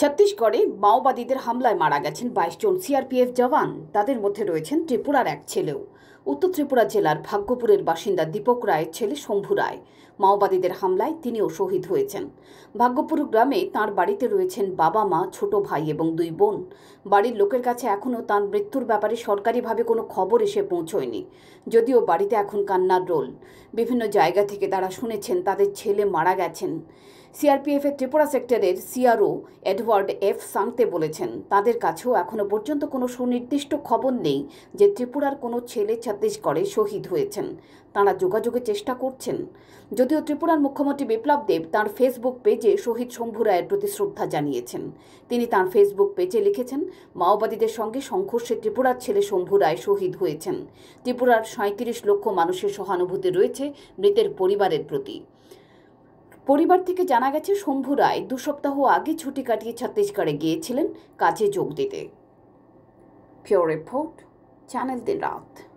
ছত্তিশগড়ে মাওবাদীদের হামলায় মারা গেছেন বাইশ জন সিআরপিএফ জওয়ান তাদের মধ্যে রয়েছেন ত্রিপুরার এক ছেলেও উত্তর ত্রিপুরা জেলার ভাগ্যপুরের বাসিন্দা দীপক রায়ের ছেলে শম্ভু রায় মাওবাদীদের হামলায় তিনিও শহীদ হয়েছেন ভাগ্যপুর গ্রামে তার বাড়িতে রয়েছেন বাবা মা ছোট ভাই এবং দুই বোন বাড়ির লোকের কাছে এখনও তার মৃত্যুর ব্যাপারে সরকারিভাবে কোনো খবর এসে পৌঁছয়নি যদিও বাড়িতে এখন কান্নার রোল বিভিন্ন জায়গা থেকে তারা শুনেছেন তাদের ছেলে মারা গেছেন সিআরপিএফের ত্রিপুরা সেক্টরের সিআরও এডওয়ার্ড এফ সাংতে বলেছেন তাদের কাছেও এখনও পর্যন্ত কোনো সুনির্দিষ্ট খবর নেই যে ত্রিপুরার কোনো ছেলে ছত্তিশগড়ে শহীদ হয়েছেন তাঁরা যোগাযোগের চেষ্টা করছেন যদিও ত্রিপুরার মুখ্যমন্ত্রী বিপ্লব দেব তাঁর ফেসবুক পেজে শহীদ শম্ভু রায়ের প্রতি শ্রদ্ধা জানিয়েছেন তিনি তাঁর ফেসবুক পেজে লিখেছেন মাওবাদীদের সঙ্গে সংঘর্ষে ত্রিপুরার ছেলে শম্ভু রায় শহীদ হয়েছেন ত্রিপুরার সাঁত্রিশ লক্ষ মানুষের সহানুভূতি রয়েছে মৃতের পরিবারের প্রতি পরিবার থেকে জানা গেছে শম্ভু রায় দু সপ্তাহ আগে ছুটি কাটিয়ে ছত্তিশগড়ে গিয়েছিলেন কাজে যোগ দিতে ফিওর রিপোর্ট চ্যানেল দিন রাত